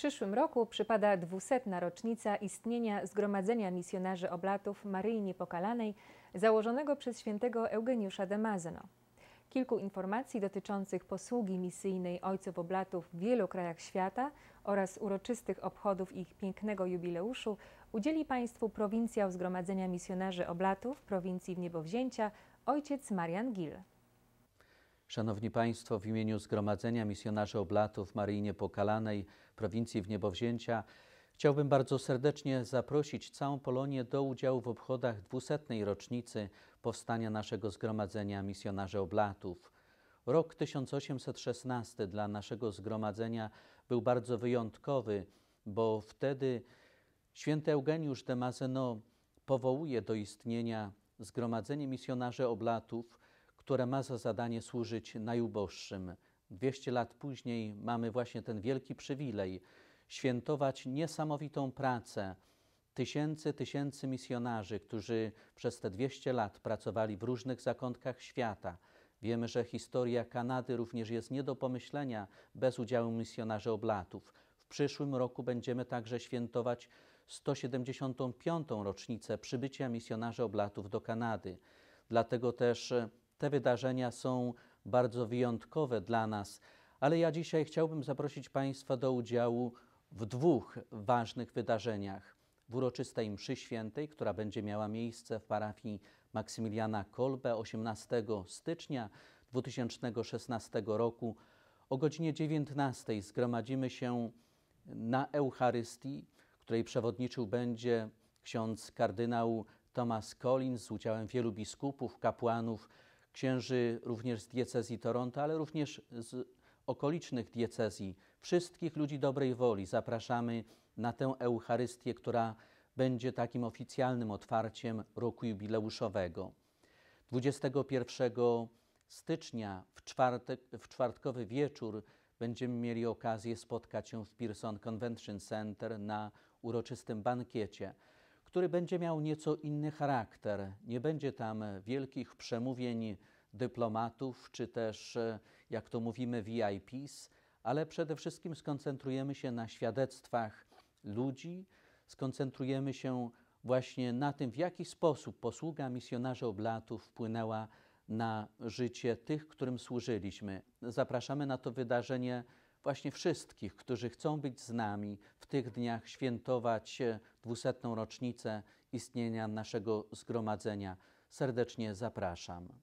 przyszłym roku przypada 200. rocznica istnienia Zgromadzenia Misjonarzy Oblatów Maryi Niepokalanej, założonego przez świętego Eugeniusza de Mazeno. Kilku informacji dotyczących posługi misyjnej Ojców Oblatów w wielu krajach świata oraz uroczystych obchodów ich pięknego jubileuszu udzieli Państwu prowincjał Zgromadzenia Misjonarzy Oblatów prowincji Wniebowzięcia, ojciec Marian Gil. Szanowni Państwo, w imieniu Zgromadzenia Misjonarzy Oblatów Maryi Niepokalanej prowincji Wniebowzięcia chciałbym bardzo serdecznie zaprosić całą Polonię do udziału w obchodach 200. rocznicy powstania naszego Zgromadzenia Misjonarzy Oblatów. Rok 1816 dla naszego zgromadzenia był bardzo wyjątkowy, bo wtedy święty Eugeniusz de Mazeno powołuje do istnienia Zgromadzenie Misjonarzy Oblatów – które ma za zadanie służyć najuboższym. 200 lat później mamy właśnie ten wielki przywilej świętować niesamowitą pracę tysięcy, tysięcy misjonarzy, którzy przez te 200 lat pracowali w różnych zakątkach świata. Wiemy, że historia Kanady również jest nie do pomyślenia bez udziału misjonarzy oblatów. W przyszłym roku będziemy także świętować 175. rocznicę przybycia misjonarzy oblatów do Kanady. Dlatego też te wydarzenia są bardzo wyjątkowe dla nas, ale ja dzisiaj chciałbym zaprosić Państwa do udziału w dwóch ważnych wydarzeniach. W uroczystej mszy świętej, która będzie miała miejsce w parafii Maksymiliana Kolbe 18 stycznia 2016 roku o godzinie 19 zgromadzimy się na Eucharystii, której przewodniczył będzie ksiądz kardynał Thomas Collins z udziałem wielu biskupów, kapłanów, księży również z diecezji Toronto, ale również z okolicznych diecezji. Wszystkich ludzi dobrej woli zapraszamy na tę Eucharystię, która będzie takim oficjalnym otwarciem roku jubileuszowego. 21 stycznia w, czwartek, w czwartkowy wieczór będziemy mieli okazję spotkać się w Pearson Convention Center na uroczystym bankiecie który będzie miał nieco inny charakter. Nie będzie tam wielkich przemówień dyplomatów, czy też, e, jak to mówimy, VIPs, ale przede wszystkim skoncentrujemy się na świadectwach ludzi, skoncentrujemy się właśnie na tym, w jaki sposób posługa misjonarzy oblatów wpłynęła na życie tych, którym służyliśmy. Zapraszamy na to wydarzenie właśnie wszystkich, którzy chcą być z nami w tych dniach świętować 200. E, rocznicę istnienia naszego zgromadzenia. Serdecznie zapraszam.